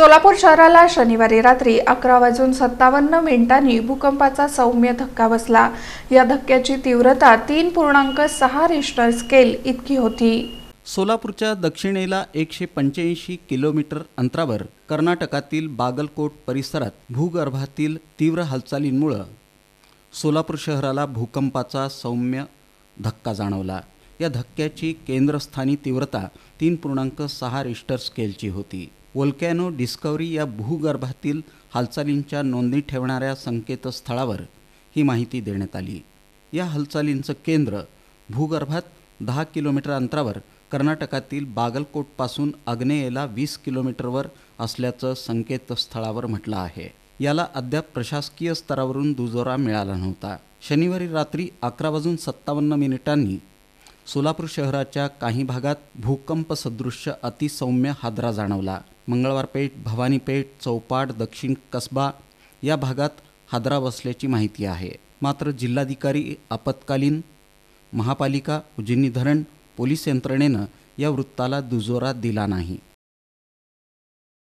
सोलापूर शहराला शनिवारी रात्री अकरा वाजून सत्तावन्न मिनिटांनी भूकंपाचा सौम्य धक्का बसला या धक्क्याची तीव्रता तीन पूर्णांक सहा रिश्टर स्केल इतकी होती सोलापूरच्या दक्षिणेला एकशे पंच्याऐंशी किलोमीटर अंतरावर कर्नाटकातील बागलकोट परिसरात भूगर्भातील तीव्र हालचालींमुळं सोलापूर शहराला भूकंपाचा सौम्य धक्का जाणवला या धक्क्याची केंद्रस्थानी तीव्रता तीन पूर्णांक सहा रिस्टर स्केलची होती वोल्कॅनो डिस्कवरी या भूगर्भातील हालचालींच्या नोंदी ठेवणाऱ्या संकेतस्थळावर ही माहिती देण्यात आली या हालचालींचं केंद्र भूगर्भात दहा किलोमीटर अंतरावर कर्नाटकातील बागलकोटपासून आग्नेयेला वीस किलोमीटरवर असल्याचं संकेतस्थळावर म्हटलं आहे याला अद्याप प्रशासकीय स्तरावरून दुजोरा मिळाला नव्हता शनिवारी रात्री अकरा वाजून सत्तावन्न मिनिटांनी सोलापूर शहराच्या काही भागात भूकंपसदृश्य अतिसौम्य हादरा जाणवला मंगळवारपेठ भवानीपेठ चौपाट दक्षिण कसबा या भागात हादरा बसल्याची माहिती आहे मात्र जिल्हाधिकारी आपत्कालीन महापालिका उजिनी धरण पोलीस यंत्रणेनं या वृत्ताला दुजोरा दिला नाही